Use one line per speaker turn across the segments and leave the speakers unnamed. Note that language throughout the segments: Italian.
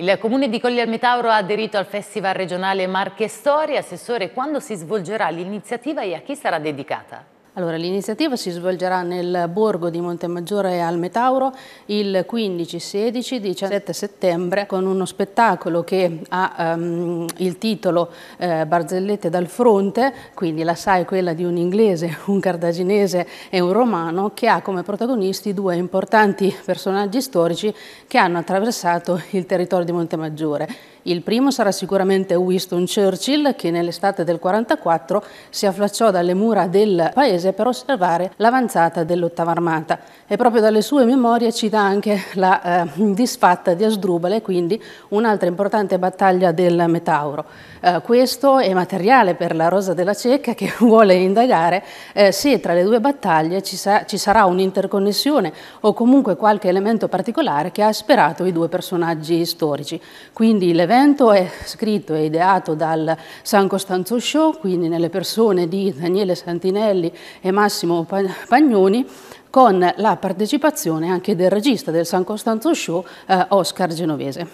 Il comune di Colli al Metauro ha aderito al festival regionale Marche Storie. Assessore, quando si svolgerà l'iniziativa e a chi sarà dedicata?
Allora, l'iniziativa si svolgerà nel borgo di Montemaggiore al Metauro il 15, 16, 17 settembre con uno spettacolo che ha um, il titolo eh, Barzellette dal fronte, quindi la sai quella di un inglese, un cartaginese e un romano, che ha come protagonisti due importanti personaggi storici che hanno attraversato il territorio di Montemaggiore. Il primo sarà sicuramente Winston Churchill che nell'estate del 1944 si affacciò dalle mura del paese paese per osservare l'avanzata dell'ottava armata e proprio dalle sue memorie ci dà anche la eh, disfatta di Asdrubale quindi un'altra importante battaglia del Metauro. Eh, questo è materiale per la Rosa della Cecca che vuole indagare eh, se tra le due battaglie ci, sa ci sarà un'interconnessione o comunque qualche elemento particolare che ha ispirato i due personaggi storici. Quindi l'evento è scritto e ideato dal San Costanzo Show, quindi nelle persone di Daniele Santinelli e Massimo Pagnoni con la partecipazione anche del regista del San Costanzo Show, eh, Oscar Genovese.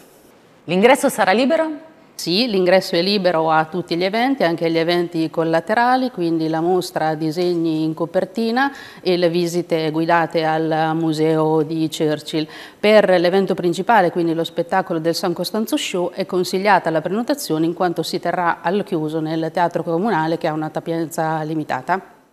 L'ingresso sarà libero? Sì, l'ingresso è libero a tutti gli eventi, anche agli eventi collaterali, quindi la mostra disegni in copertina e le visite guidate al museo di Churchill. Per l'evento principale, quindi lo spettacolo del San Costanzo Show, è consigliata la prenotazione in quanto si terrà al chiuso nel teatro comunale che ha una tapienza limitata.